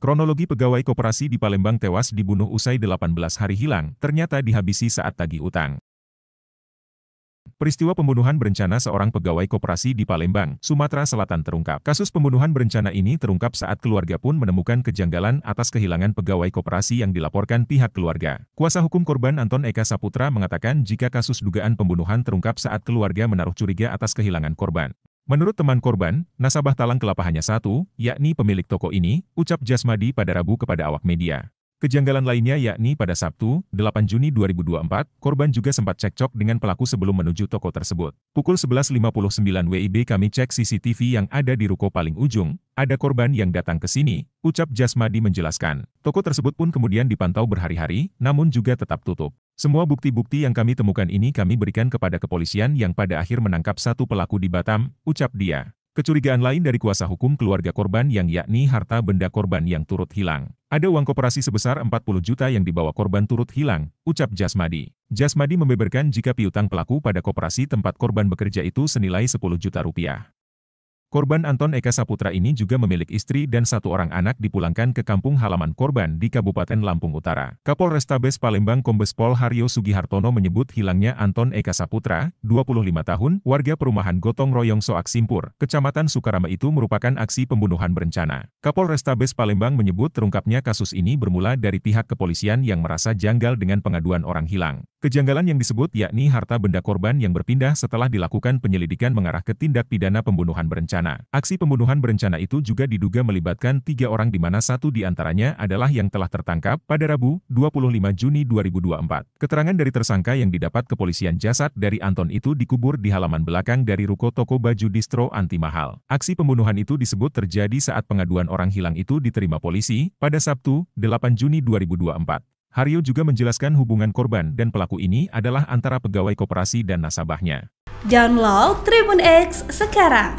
Kronologi pegawai koperasi di Palembang tewas dibunuh usai 18 hari hilang, ternyata dihabisi saat tagih utang. Peristiwa pembunuhan berencana seorang pegawai koperasi di Palembang, Sumatera Selatan terungkap. Kasus pembunuhan berencana ini terungkap saat keluarga pun menemukan kejanggalan atas kehilangan pegawai koperasi yang dilaporkan pihak keluarga. Kuasa hukum korban Anton Eka Saputra mengatakan jika kasus dugaan pembunuhan terungkap saat keluarga menaruh curiga atas kehilangan korban. Menurut teman korban, nasabah talang kelapa hanya satu, yakni pemilik toko ini, ucap Jasmadi pada Rabu kepada awak media. Kejanggalan lainnya yakni pada Sabtu, 8 Juni 2024, korban juga sempat cekcok dengan pelaku sebelum menuju toko tersebut. Pukul 11.59 WIB kami cek CCTV yang ada di ruko paling ujung, ada korban yang datang ke sini, ucap Jasmadi menjelaskan. Toko tersebut pun kemudian dipantau berhari-hari, namun juga tetap tutup. Semua bukti-bukti yang kami temukan ini kami berikan kepada kepolisian yang pada akhir menangkap satu pelaku di Batam, ucap dia. Kecurigaan lain dari kuasa hukum keluarga korban yang yakni harta benda korban yang turut hilang. Ada uang koperasi sebesar 40 juta yang dibawa korban turut hilang, ucap Jasmadi. Jasmadi membeberkan jika piutang pelaku pada koperasi tempat korban bekerja itu senilai 10 juta rupiah. Korban Anton Eka Saputra ini juga memiliki istri dan satu orang anak dipulangkan ke kampung halaman korban di Kabupaten Lampung Utara. Kapolrestabes Palembang Kombes Pol Haryo Sugihartono menyebut hilangnya Anton Eka Saputra, 25 tahun, warga perumahan Gotong Royong Soak Simpur, Kecamatan Sukarama itu merupakan aksi pembunuhan berencana. Kapolrestabes Palembang menyebut terungkapnya kasus ini bermula dari pihak kepolisian yang merasa janggal dengan pengaduan orang hilang. Kejanggalan yang disebut yakni harta benda korban yang berpindah setelah dilakukan penyelidikan mengarah ke tindak pidana pembunuhan berencana berencana. Aksi pembunuhan berencana itu juga diduga melibatkan tiga orang di mana satu di antaranya adalah yang telah tertangkap pada Rabu, 25 Juni 2024. Keterangan dari tersangka yang didapat kepolisian jasad dari Anton itu dikubur di halaman belakang dari ruko toko baju distro anti mahal. Aksi pembunuhan itu disebut terjadi saat pengaduan orang hilang itu diterima polisi pada Sabtu, 8 Juni 2024. Haryo juga menjelaskan hubungan korban dan pelaku ini adalah antara pegawai koperasi dan nasabahnya. Download Tribun X sekarang